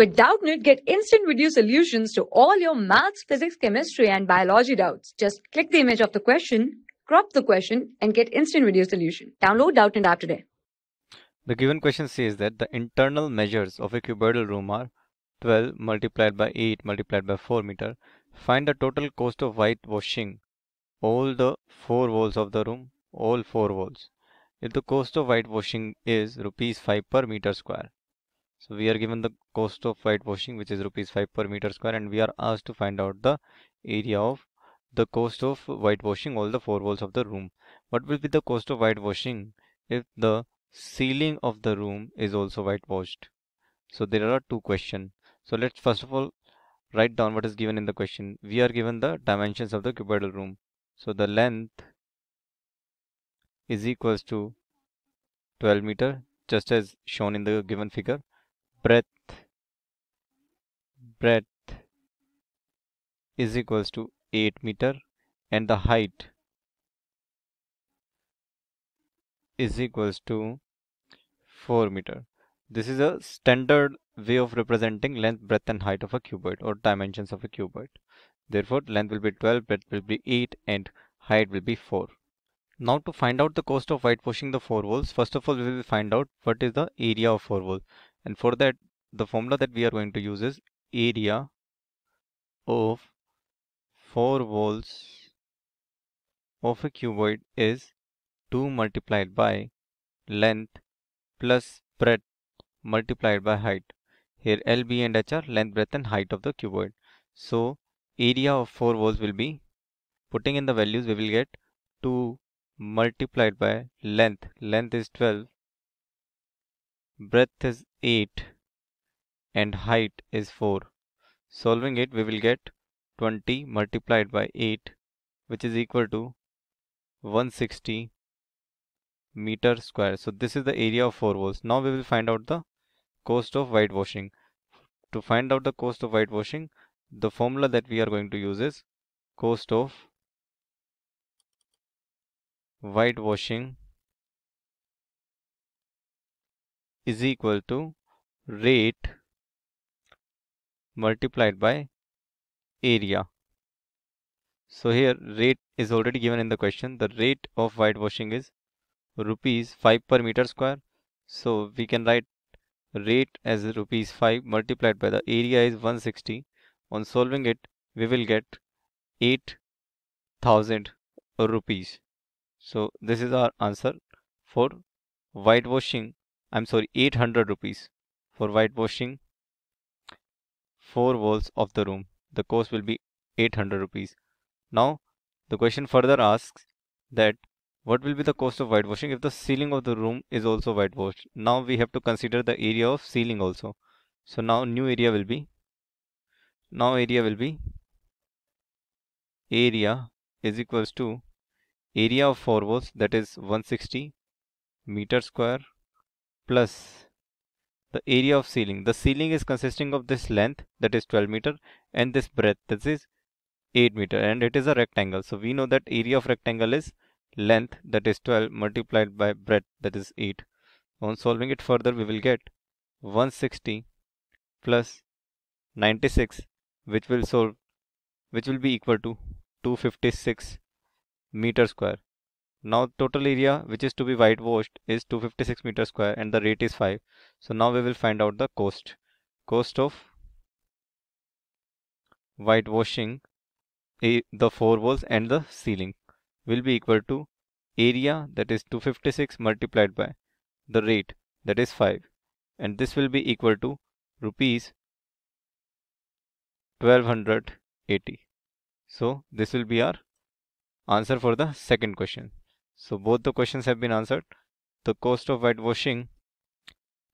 With Doubtnit, get instant video solutions to all your maths, physics, chemistry, and biology doubts. Just click the image of the question, crop the question, and get instant video solution. Download Doubtnit app today. The given question says that the internal measures of a cuboidal room are 12 multiplied by 8 multiplied by 4 meter. Find the total cost of whitewashing all the four walls of the room, all four walls. If the cost of whitewashing is rupees 5 per meter square, so we are given the cost of whitewashing which is rupees 5 per meter square and we are asked to find out the area of the cost of whitewashing all the four walls of the room. What will be the cost of whitewashing if the ceiling of the room is also whitewashed? So there are two questions. So let's first of all write down what is given in the question. We are given the dimensions of the cuboidal room. So the length is equals to 12 meter just as shown in the given figure breadth breadth is equals to 8 meter and the height is equals to 4 meter this is a standard way of representing length breadth and height of a cuboid or dimensions of a cuboid therefore length will be 12 breadth will be 8 and height will be 4 now to find out the cost of whitewashing the four walls, first of all we will find out what is the area of four walls and for that the formula that we are going to use is area of 4 walls of a cuboid is 2 multiplied by length plus breadth multiplied by height. Here L, B and H are length, breadth and height of the cuboid. So area of 4 walls will be, putting in the values we will get 2 multiplied by length, length is 12 breadth is 8 and height is 4. Solving it, we will get 20 multiplied by 8 which is equal to 160 meter square. So this is the area of 4 walls. Now we will find out the cost of whitewashing. To find out the cost of whitewashing, the formula that we are going to use is cost of whitewashing is equal to rate multiplied by area. So here rate is already given in the question. The rate of whitewashing is rupees 5 per meter square. So we can write rate as rupees 5 multiplied by the area is 160. On solving it, we will get 8000 rupees. So this is our answer for whitewashing I'm sorry, 800 rupees for whitewashing 4 walls of the room. The cost will be 800 rupees. Now, the question further asks that what will be the cost of whitewashing if the ceiling of the room is also whitewashed? Now we have to consider the area of ceiling also. So now new area will be, now area will be area is equals to area of four walls that is 160 meter square plus the area of ceiling. The ceiling is consisting of this length that is 12 meter and this breadth that is 8 meter and it is a rectangle. So we know that area of rectangle is length that is 12 multiplied by breadth that is 8. On solving it further we will get 160 plus 96 which will solve which will be equal to 256 meter square now total area which is to be whitewashed is 256 meter square and the rate is 5 so now we will find out the cost cost of whitewashing the four walls and the ceiling will be equal to area that is 256 multiplied by the rate that is 5 and this will be equal to rupees 1280 so this will be our answer for the second question so both the questions have been answered. The cost of whitewashing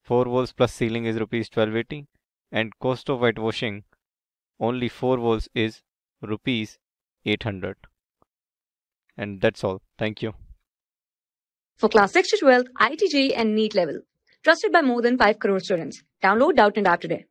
4 walls plus ceiling is rupees 1280 and cost of whitewashing only 4 walls is rupees 800. And that's all. Thank you. For class 6 to 12, ITG and NEET level. Trusted by more than 5 crore students. Download Doubt and App today.